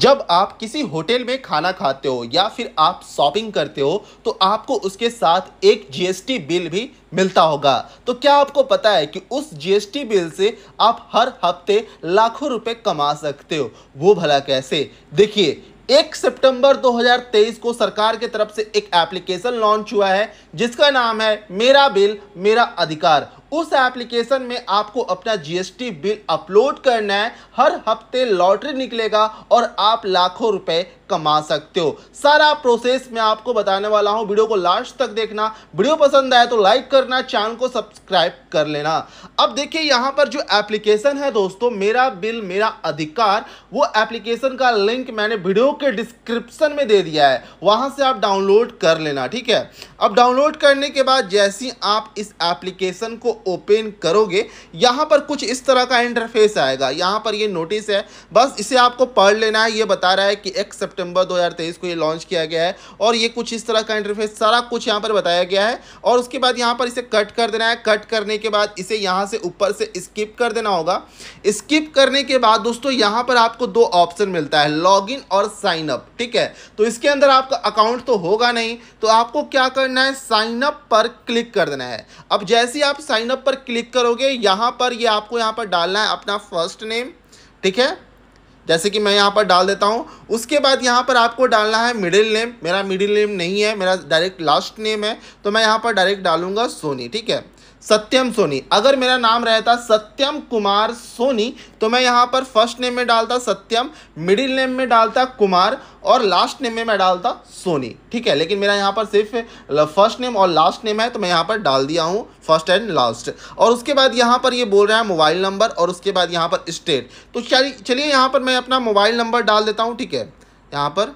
जब आप किसी होटल में खाना खाते हो या फिर आप शॉपिंग करते हो तो आपको उसके साथ एक जीएसटी बिल भी मिलता होगा तो क्या आपको पता है कि उस जीएसटी बिल से आप हर हफ्ते लाखों रुपए कमा सकते हो वो भला कैसे देखिए एक सितंबर 2023 को सरकार की तरफ से एक एप्लीकेशन लॉन्च हुआ है जिसका नाम है मेरा बिल मेरा अधिकार उस एप्लीकेशन में आपको अपना जीएसटी बिल अपलोड करना है हर हफ्ते लॉटरी निकलेगा और आप लाखों रुपए कमा सकते हो सारा प्रोसेस मैं आपको बताने वाला हूं वीडियो को लास्ट तक देखना वीडियो पसंद आए तो लाइक करना चैनल को सब्सक्राइब कर लेना अब देखिए यहां पर जो एप्लीकेशन है दोस्तों मेरा बिल मेरा अधिकार वो एप्लीकेशन का लिंक मैंने वीडियो के डिस्क्रिप्शन में दे दिया है वहां से आप डाउनलोड कर लेना ठीक है अब डाउनलोड करने के बाद जैसी आप इस एप्लीकेशन को ओपन करोगे यहाँ पर कुछ इस तरह का इंटरफेस आएगा यहाँ पर ये नोटिस है बस इसे आपको पढ़ लेना है ये बता रहा है कि एक सितंबर 2023 को ये लॉन्च किया गया है और ये कुछ इस तरह का इंटरफेस सारा कुछ यहाँ पर बताया गया है और उसके बाद यहाँ पर इसे कट कर देना है कट करने के बाद इसे यहाँ से ऊपर से स्किप कर देना होगा स्किप करने के बाद दोस्तों यहाँ पर आपको दो ऑप्शन मिलता है लॉग और साइन अप ठीक है तो इसके अंदर आपका अकाउंट तो होगा नहीं तो आपको क्या करना है साइन अप पर क्लिक कर देना है अब जैसे ही आप साइन साइनअप पर क्लिक करोगे यहाँ पर ये यह आपको यहाँ पर डालना है अपना फर्स्ट नेम ठीक है जैसे कि मैं यहाँ पर डाल देता हूँ उसके बाद यहाँ पर आपको डालना है मिडिल नेम मेरा मिडिल नेम नहीं है मेरा डायरेक्ट लास्ट नेम है तो मैं यहाँ पर डायरेक्ट डालूंगा सोनी ठीक है सत्यम सोनी अगर मेरा नाम रहता सत्यम कुमार सोनी तो मैं यहाँ पर फर्स्ट नेम में डालता सत्यम मिडिल नेम में डालता कुमार और लास्ट नेम में मैं डालता सोनी ठीक है लेकिन मेरा यहाँ पर सिर्फ फर्स्ट नेम और लास्ट नेम है तो मैं यहाँ पर डाल दिया हूँ फर्स्ट एंड लास्ट और उसके बाद यहाँ पर ये यह बोल रहा है मोबाइल नंबर और उसके बाद यहाँ पर स्टेट तो चलिए यहाँ पर मैं अपना मोबाइल नंबर डाल देता हूँ ठीक है यहाँ पर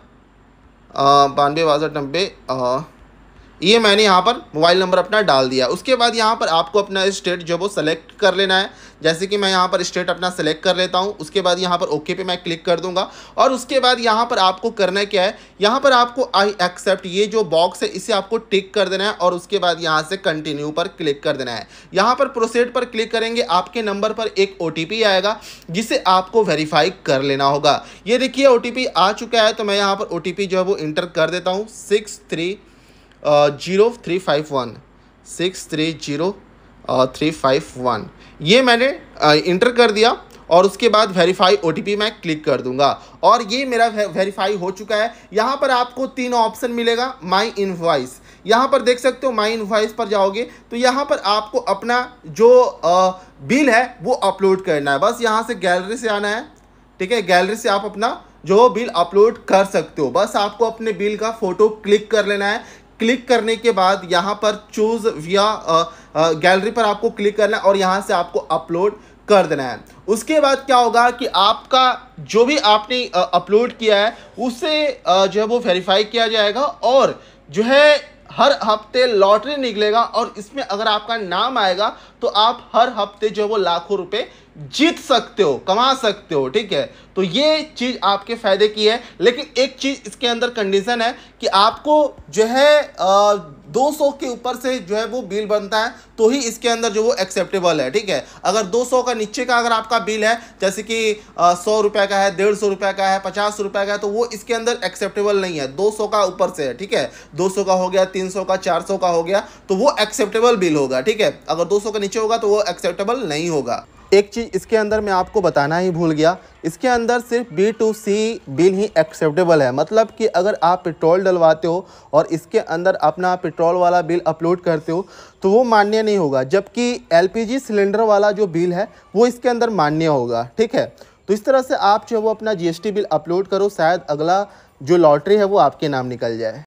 बानवे बासठ नब्बे ये मैंने यहाँ पर मोबाइल नंबर अपना डाल दिया उसके बाद यहाँ पर आपको अपना स्टेट जो वो सेलेक्ट कर लेना है जैसे कि मैं यहाँ पर स्टेट अपना सेलेक्ट कर लेता हूँ उसके बाद यहाँ पर ओके पे मैं क्लिक कर दूंगा और उसके बाद यहाँ पर आपको करना क्या है यहाँ पर आपको आई एक्सेप्ट ये जो बॉक्स है इसे आपको टिक कर देना है और उसके बाद यहाँ से कंटिन्यू पर क्लिक कर देना है यहाँ पर प्रोसेड पर क्लिक करेंगे आपके नंबर पर एक ओ आएगा जिसे आपको वेरीफाई कर लेना होगा ये देखिए ओ आ चुका है तो मैं यहाँ पर ओ जो है वो इंटर कर देता हूँ six zero three five one six three zero three five one ये मैंने इंटर uh, कर दिया और उसके बाद वेरीफाई ओ मैं क्लिक कर दूंगा और ये मेरा वेरीफाई हो चुका है यहाँ पर आपको तीन ऑप्शन मिलेगा माई इन्वाइस यहाँ पर देख सकते हो माई इन्वाइस पर जाओगे तो यहाँ पर आपको अपना जो uh, बिल है वो अपलोड करना है बस यहाँ से गैलरी से आना है ठीक है गैलरी से आप अपना जो बिल अपलोड कर सकते हो बस आपको अपने बिल का फ़ोटो क्लिक कर लेना है क्लिक करने के बाद यहाँ पर चूज़ विया गैलरी पर आपको क्लिक करना है और यहाँ से आपको अपलोड कर देना है उसके बाद क्या होगा कि आपका जो भी आपने अपलोड किया है उसे जो है वो वेरीफाई किया जाएगा और जो है हर हफ्ते लॉटरी निकलेगा और इसमें अगर आपका नाम आएगा तो आप हर हफ्ते जो है वो लाखों रुपए जीत सकते हो कमा सकते हो ठीक है तो ये चीज़ आपके फ़ायदे की है लेकिन एक चीज़ इसके अंदर कंडीशन है कि आपको जो है आ, 200 के ऊपर से जो है वो बिल बनता है तो ही इसके अंदर जो वो एक्सेप्टेबल है ठीक है अगर 200 का नीचे का अगर आपका बिल है जैसे कि सौ रुपये का है डेढ़ सौ रुपये का है पचास रुपये का है तो वो इसके अंदर एक्सेप्टेबल नहीं है 200 का ऊपर से है ठीक है 200 का हो गया 300 का 400 का हो गया तो वो एक्सेप्टेबल बिल होगा ठीक है अगर दो का नीचे होगा तो वो एक्सेप्टेबल नहीं होगा एक चीज़ इसके अंदर मैं आपको बताना ही भूल गया इसके अंदर सिर्फ बी टू सी बिल ही एक्सेप्टेबल है मतलब कि अगर आप पेट्रोल डलवाते हो और इसके अंदर अपना पेट्रोल वाला बिल अपलोड करते हो तो वो मान्य नहीं होगा जबकि एलपीजी सिलेंडर वाला जो बिल है वो इसके अंदर मान्य होगा ठीक है तो इस तरह से आप जो है वो अपना जी बिल अपलोड करो शायद अगला जो लॉटरी है वो आपके नाम निकल जाए